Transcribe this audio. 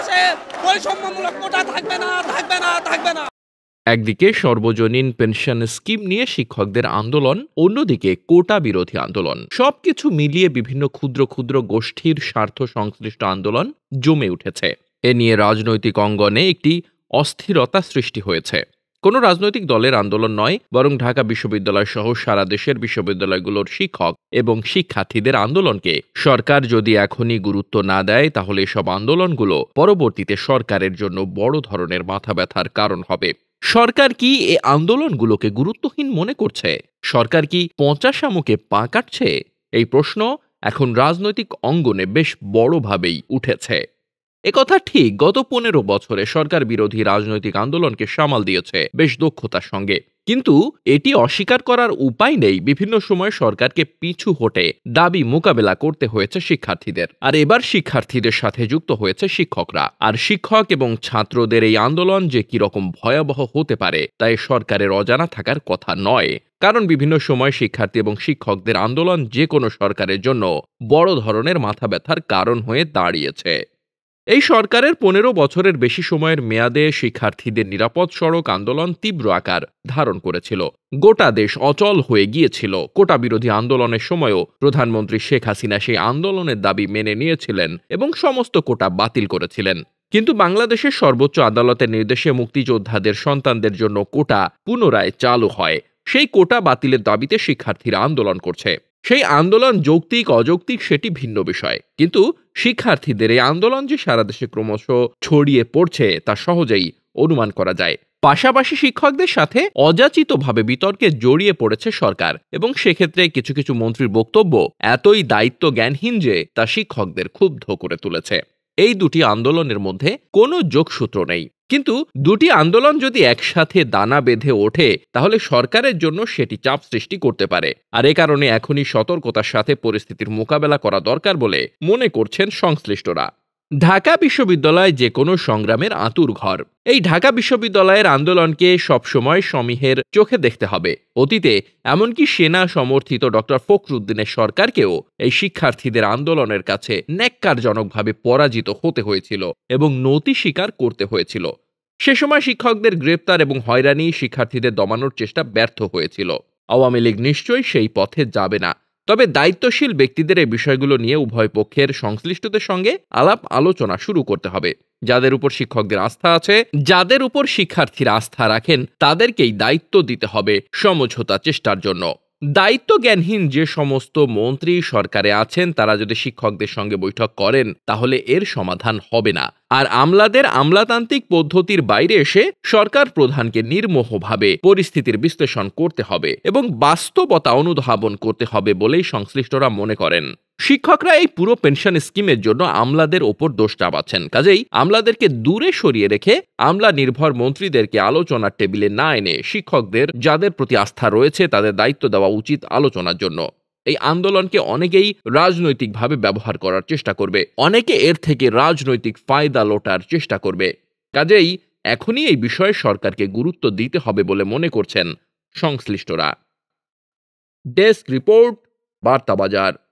দেশে বৈষম্যমূলক কোটা থাকবে না থাকবে না থাকবে না একদিকে সর্বজনীন পেনশন স্কিম নিয়ে শিক্ষকদের আন্দোলন অন্যদিকে কোটা বিরোধী আন্দোলন সবকিছু মিলিয়ে বিভিন্ন ক্ষুদ্র ক্ষুদ্র গোষ্ঠীর স্বার্থ সংশ্লিষ্ট আন্দোলন জমে উঠেছে এ নিয়ে রাজনৈতিক অঙ্গনে একটি অস্থিরতা সৃষ্টি হয়েছে কোনো রাজনৈতিক দলের আন্দোলন নয় বরং ঢাকা বিশ্ববিদ্যালয় সহ সারা দেশের বিশ্ববিদ্যালয়গুলোর শিক্ষক এবং শিক্ষার্থীদের আন্দোলনকে সরকার যদি এখনই গুরুত্ব না দেয় তাহলে এসব আন্দোলনগুলো পরবর্তীতে সরকারের জন্য বড় ধরনের মাথা ব্যথার কারণ হবে সরকার কি এ আন্দোলনগুলোকে গুরুত্বহীন মনে করছে সরকার কি পঞ্চাশামুকে পা কাটছে এই প্রশ্ন এখন রাজনৈতিক অঙ্গনে বেশ বড়ভাবেই উঠেছে একথা ঠিক গত পনেরো বছরে সরকার বিরোধী রাজনৈতিক আন্দোলনকে সামাল দিয়েছে বেশ দক্ষতার সঙ্গে কিন্তু এটি অস্বীকার করার উপায় নেই বিভিন্ন সময় সরকারকে পিছু হটে দাবি মোকাবেলা করতে হয়েছে শিক্ষার্থীদের আর এবার শিক্ষার্থীদের সাথে যুক্ত হয়েছে শিক্ষকরা আর শিক্ষক এবং ছাত্রদের এই আন্দোলন যে কিরকম ভয়াবহ হতে পারে তাই সরকারের অজানা থাকার কথা নয় কারণ বিভিন্ন সময় শিক্ষার্থী এবং শিক্ষকদের আন্দোলন যে কোনো সরকারের জন্য বড় ধরনের মাথা ব্যথার কারণ হয়ে দাঁড়িয়েছে এই সরকারের পনেরো বছরের বেশি সময়ের মেয়াদে শিক্ষার্থীদের নিরাপদ সড়ক আন্দোলন তীব্র আকার ধারণ করেছিল গোটা দেশ অচল হয়ে গিয়েছিল কোটা বিরোধী আন্দোলনের সময়ও প্রধানমন্ত্রী শেখ হাসিনা সেই আন্দোলনের দাবি মেনে নিয়েছিলেন এবং সমস্ত কোটা বাতিল করেছিলেন কিন্তু বাংলাদেশের সর্বোচ্চ আদালতের নির্দেশে মুক্তিযোদ্ধাদের সন্তানদের জন্য কোটা পুনরায় চালু হয় সেই কোটা বাতিলের দাবিতে শিক্ষার্থীরা আন্দোলন করছে সেই আন্দোলন যৌক্তিক অযৌক্তিক সেটি ভিন্ন বিষয় কিন্তু শিক্ষার্থীদের এই আন্দোলন যে সারা দেশে ক্রমশ ছড়িয়ে পড়ছে তা সহজেই অনুমান করা যায় পাশাপাশি শিক্ষকদের সাথে অযাচিতভাবে বিতর্কে জড়িয়ে পড়েছে সরকার এবং সেক্ষেত্রে কিছু কিছু মন্ত্রীর বক্তব্য এতই দায়িত্ব জ্ঞানহীন যে তা শিক্ষকদের ক্ষুব্ধ করে তুলেছে এই দুটি আন্দোলনের মধ্যে কোনো যোগসূত্র নেই কিন্তু দুটি আন্দোলন যদি একসাথে দানা বেঁধে ওঠে তাহলে সরকারের জন্য সেটি চাপ সৃষ্টি করতে পারে আর এ কারণে এখনই সতর্কতার সাথে পরিস্থিতির মোকাবেলা করা দরকার বলে মনে করছেন সংশ্লিষ্টরা ঢাকা বিশ্ববিদ্যালয় যে কোনো সংগ্রামের আতুর ঘর এই ঢাকা বিশ্ববিদ্যালয়ের আন্দোলনকে সবসময় সমীহের চোখে দেখতে হবে অতীতে এমনকি সেনা সমর্থিত ডক্টর ফখরুদ্দিনের সরকারকেও এই শিক্ষার্থীদের আন্দোলনের কাছে ন্যাক্কারজনকভাবে পরাজিত হতে হয়েছিল এবং নতি স্বীকার করতে হয়েছিল সে সময় শিক্ষকদের গ্রেপ্তার এবং হয়রানি শিক্ষার্থীদের দমানোর চেষ্টা ব্যর্থ হয়েছিল আওয়ামী লীগ নিশ্চয়ই সেই পথে যাবে না তবে দায়িত্বশীল ব্যক্তিদের এই বিষয়গুলো নিয়ে উভয় পক্ষের সংশ্লিষ্টদের সঙ্গে আলাপ আলোচনা শুরু করতে হবে যাদের উপর শিক্ষকদের আস্থা আছে যাদের উপর শিক্ষার্থীরা আস্থা রাখেন তাদেরকেই দায়িত্ব দিতে হবে সমঝোতা চেষ্টার জন্য দায়িত্ব জ্ঞানহীন যে সমস্ত মন্ত্রী সরকারে আছেন তারা যদি শিক্ষকদের সঙ্গে বৈঠক করেন তাহলে এর সমাধান হবে না আর আমলাদের আমলাতান্ত্রিক পদ্ধতির বাইরে এসে সরকার প্রধানকে নির্মোহভাবে পরিস্থিতির বিশ্লেষণ করতে হবে এবং বাস্তবতা অনুধাবন করতে হবে বলেই সংশ্লিষ্টরা মনে করেন শিক্ষকরা এই পুরো পেনশন স্কিমের জন্য আমলাদের ওপর দোষ চাপাচ্ছেন কাজেই আমলাদেরকে দূরে সরিয়ে রেখে আমলা নির্ভর মন্ত্রীদেরকে আলোচনার টেবিলে না এনে শিক্ষকদের যাদের প্রতি আস্থা রয়েছে তাদের দায়িত্ব দেওয়া উচিত আলোচনার জন্য এই আন্দোলনকে অনেকেই রাজনৈতিকভাবে ব্যবহার করার চেষ্টা করবে অনেকে এর থেকে রাজনৈতিক ফায়দা লোটার চেষ্টা করবে কাজেই এখনই এই বিষয়ে সরকারকে গুরুত্ব দিতে হবে বলে মনে করছেন সংশ্লিষ্টরা ডেস্ক রিপোর্ট বার্তাবাজার